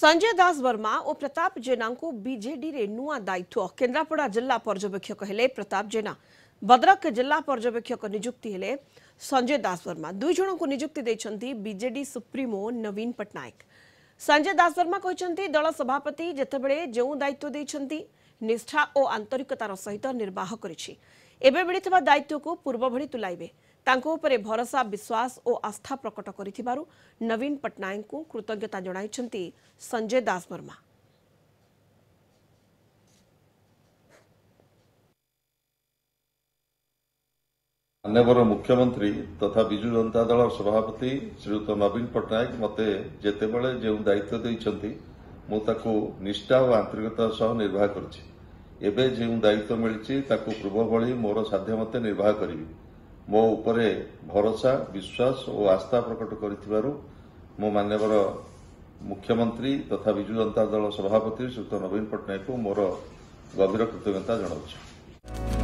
संजय दास वर्मा और प्रताप जेना को बीजेडी रे नुआ दायित्व केन्द्रापड़ा जिला पर्यवेक्षक हेले प्रताप जेना भद्रक जिला पर्यवेक्षक निजुक्ति हेले संजय दास वर्मा दुईज को निजुक्ति बीजेडी सुप्रीमो नवीन पटनायक संजय दास वर्मा कहते दल सभापति जिते जो दायित्व देखते ନିଷ୍ଠା ଓ ଆନ୍ତରିକତାର ସହିତ ନିର୍ବାହ କରିଛି ଏବେ ମିଳିଥିବା ଦାୟିତ୍ୱକୁ ପୂର୍ବଭଳି ତୁଲାଇବେ ତାଙ୍କ ଉପରେ ଭରସା ବିଶ୍ୱାସ ଓ ଆସ୍ଥା ପ୍ରକଟ କରିଥିବାରୁ ନବୀନ ପଟ୍ଟନାୟକଙ୍କୁ କୃତଜ୍ଞତା ଜଣାଇଛନ୍ତି ସଞ୍ଜୟ ଦାସ ବର୍ମା ମାନ୍ୟବର ମୁଖ୍ୟମନ୍ତ୍ରୀ ତଥା ବିଜୁ ଜନତା ଦଳ ସଭାପତି ଶ୍ରୀଯୁକ୍ତ ନବୀନ ପଟ୍ଟନାୟକ ମୋତେ ଯେତେବେଳେ ଯେଉଁ ଦାୟିତ୍ୱ ଦେଇଛନ୍ତି ମୁଁ ତାକୁ ନିଷ୍ଠା ଓ ଆନ୍ତରିକତା ସହ ନିର୍ବାହ କରିଛି ଏବେ ଯେଉଁ ଦାୟିତ୍ୱ ମିଳିଛି ତାକୁ ପୂର୍ବଭଳି ମୋର ସାଧ୍ୟ ମତେ ନିର୍ବାହ କରିବି ମୋ ଉପରେ ଭରସା ବିଶ୍ୱାସ ଓ ଆସ୍ଥା ପ୍ରକଟ କରିଥିବାରୁ ମୁଁ ମାନ୍ୟବର ମୁଖ୍ୟମନ୍ତ୍ରୀ ତଥା ବିଜୁ ଜନତା ଦଳ ସଭାପତି ଶ୍ରୀଯୁକ୍ତ ନବୀନ ପଟ୍ଟନାୟକଙ୍କୁ ମୋର ଗଭୀର କୃତଜ୍ଞତା ଜଣାଉଛି